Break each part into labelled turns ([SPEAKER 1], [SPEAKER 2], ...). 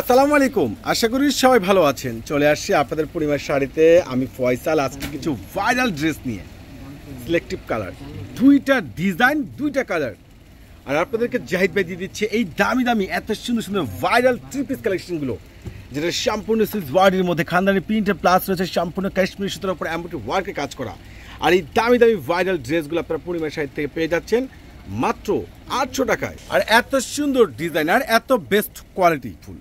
[SPEAKER 1] আসসালামু আলাইকুম আশা করি সবাই ভালো আছেন চলে আসছি আপনাদের পরিবার শাড়িতে আমি ফয়সাল আজকে কিছু ভাইরাল ড্রেস নিয়ে সিলেক্টিভ কালার দুইটা ডিজাইন দুইটা কালার আর আপনাদেরকে জাহিদ ভাই দিয়ে দিচ্ছে এই দামি দামি এত সুন্দর সুন্দর ভাইরাল থ্রি পিস কালেকশনগুলো যেটা সম্পূর্ণ সিল্ক ওয়ার্ডের মধ্যে খানদানি প্রিন্টের প্লাস রয়েছে সম্পূর্ণ কাশ্মীর সুতোর উপর এমনটি ওয়ার্কে কাজ করা আর এই দামি দামি ভাইরাল ড্রেসগুলো আপনারা পূর্ণিমা শাড়ি থেকে পেয়ে যাচ্ছেন মাত্র আটশো টাকায় আর এত সুন্দর ডিজাইন আর এত বেস্ট কোয়ালিটি ফুল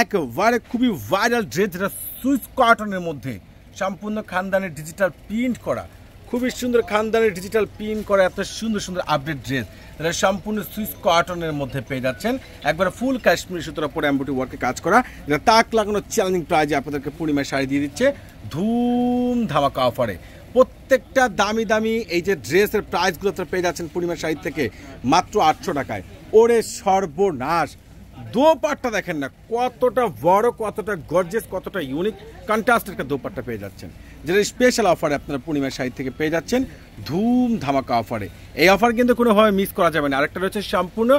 [SPEAKER 1] একবারে খুবই ভাইরাল ড্রেস যেটা সুইচ কটনের মধ্যে সম্পূর্ণ খানদানের ডিজিটাল প্রিন্ট করা খুবই সুন্দর খানদানের ডিজিটাল প্রিন্ট করা এত সুন্দর সুন্দর আপডেট ড্রেস যেটা সম্পূর্ণ সুইচ কটনের মধ্যে পেয়ে যাচ্ছেন একবার ফুল কাশ্মীর সুতোর পরে অ্যাম্বুটি ওয়ার্কে কাজ করা যেটা তাক লাগানো চ্যালেঞ্জিং প্রাইজে আপনাদেরকে পূর্ণিমায় শাড়ি দিয়ে দিচ্ছে ধুম ধামাকা অফারে প্রত্যেকটা দামি দামি এই যে ড্রেসের প্রাইসগুলো তারা পেয়ে যাচ্ছেন পূর্ণিমা শাড়ি থেকে মাত্র আটশো টাকায় ওরে সর্বনাশ দোপাটটা দেখেন না কতটা বড় কতটা গর্জেস কতটা ইউনিক কন্ট্রাস্ট একটা দোপাট্টা পেয়ে যাচ্ছেন যেটা স্পেশাল অফারে আপনারা পূর্ণিমার সাইড থেকে পেয়ে যাচ্ছেন ধুম ধামাকা অফারে এই অফার কিন্তু কোনোভাবে মিস করা যাবে না আরেকটা রয়েছে সম্পূর্ণ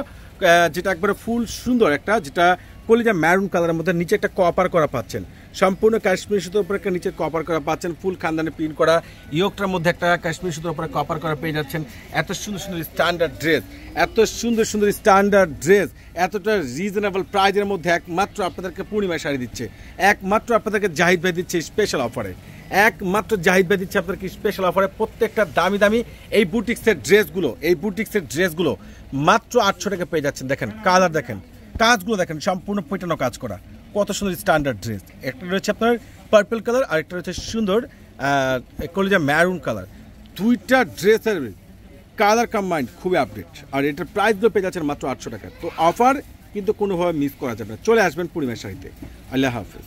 [SPEAKER 1] যেটা একবারে ফুল সুন্দর একটা যেটা কলিজা ম্যারুন কালারের মধ্যে নিচে একটা কপার করা পাচ্ছেন সম্পূর্ণ কাশ্মীর সুতোর উপরে একটা নিচে কপার করা পাচ্ছেন ফুল খানদানে প্রিন্ট করা ইয়কটার মধ্যে একটা কাশ্মীর সুতোর উপরে কপার করা পেয়ে যাচ্ছেন এত সুন্দর সুন্দর স্ট্যান্ডার্ড ড্রেস এত সুন্দর সুন্দর স্ট্যান্ডার্ড ড্রেস এতটা রিজনেবল প্রাইজের মধ্যে একমাত্র আপনাদেরকে পূর্ণিমায় শাড়ি দিচ্ছে একমাত্র আপনাদেরকে জাহিদ ভাই দিচ্ছে স্পেশাল অফারে একমাত্র জাহিদ ভাই দিচ্ছে আপনাদেরকে স্পেশাল অফারে প্রত্যেকটা দামি দামি এই বুটিক্সের ড্রেসগুলো এই বুটিক্সের ড্রেসগুলো মাত্র আটশো টাকা পেয়ে যাচ্ছেন দেখেন কালার দেখেন কাজগুলো দেখেন সম্পূর্ণ পেটানো কাজ করা কত সুন্দর স্ট্যান্ডার্ড ড্রেস একটা রয়েছে আপনার পার্পল কালার আর একটা রয়েছে সুন্দর কলেজে ম্যারুন কালার দুইটা ড্রেসের কালার কম্বাইন্ড খুবই আপডেট আর এটার প্রাইস পেয়ে যাচ্ছেন মাত্র আটশো টাকা তো অফার কিন্তু কোনোভাবে মিস করা যাবে না চলে আসবেন পরিমাণ সাহিত্যে আল্লাহ হাফিজ